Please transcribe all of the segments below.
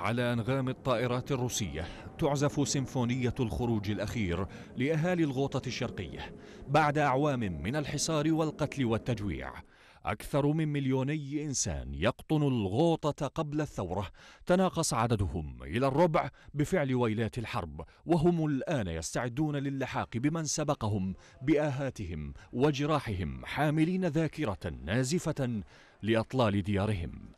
على أنغام الطائرات الروسية تعزف سيمفونية الخروج الأخير لأهالي الغوطة الشرقية بعد أعوام من الحصار والقتل والتجويع أكثر من مليوني إنسان يقطن الغوطة قبل الثورة تناقص عددهم إلى الربع بفعل ويلات الحرب وهم الآن يستعدون للحاق بمن سبقهم بآهاتهم وجراحهم حاملين ذاكرة نازفة لأطلال ديارهم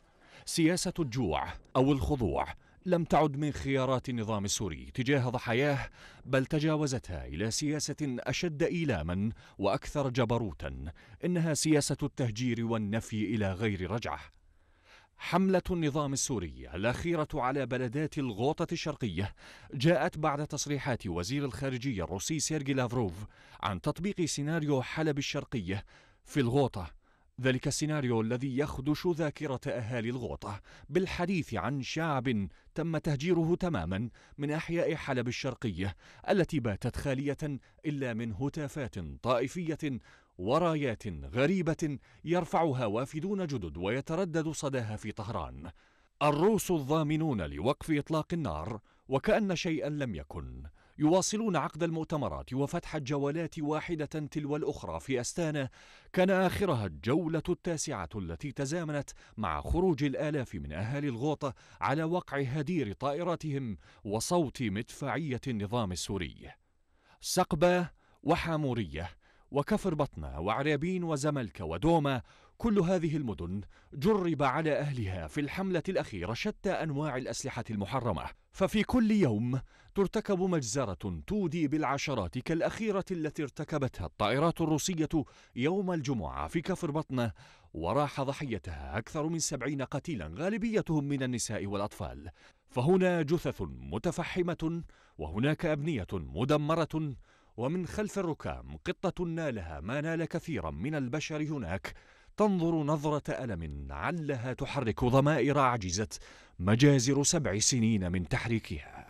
سياسة الجوع أو الخضوع لم تعد من خيارات النظام السوري تجاه ضحاياه بل تجاوزتها الى سياسه اشد ايلاما واكثر جبروتا انها سياسه التهجير والنفي الى غير رجعه حملة النظام السوري الأخيرة على بلدات الغوطة الشرقية جاءت بعد تصريحات وزير الخارجية الروسي سيرجي لافروف عن تطبيق سيناريو حلب الشرقية في الغوطة ذلك السيناريو الذي يخدش ذاكرة أهالي الغوطة بالحديث عن شعب تم تهجيره تماما من أحياء حلب الشرقية التي باتت خالية إلا من هتافات طائفية ورايات غريبة يرفعها وافدون جدد ويتردد صداها في طهران الروس الضامنون لوقف إطلاق النار وكأن شيئا لم يكن يواصلون عقد المؤتمرات وفتح الجولات واحدة تلو الأخرى في أستانا كان آخرها الجولة التاسعة التي تزامنت مع خروج الآلاف من أهالي الغوطة على وقع هدير طائراتهم وصوت مدفعية النظام السوري سقبة وحامورية وكفر بطنة وعريبين وزملكة ودومة كل هذه المدن جرب على أهلها في الحملة الأخيرة شتى أنواع الأسلحة المحرمة ففي كل يوم ترتكب مجزرة تودي بالعشرات كالأخيرة التي ارتكبتها الطائرات الروسية يوم الجمعة في كفر بطنة وراح ضحيتها أكثر من سبعين قتيلا غالبيتهم من النساء والأطفال فهنا جثث متفحمة وهناك أبنية مدمرة ومن خلف الركام قطة نالها ما نال كثيرا من البشر هناك تنظر نظرة ألم علها تحرك ضمائر عجزت مجازر سبع سنين من تحريكها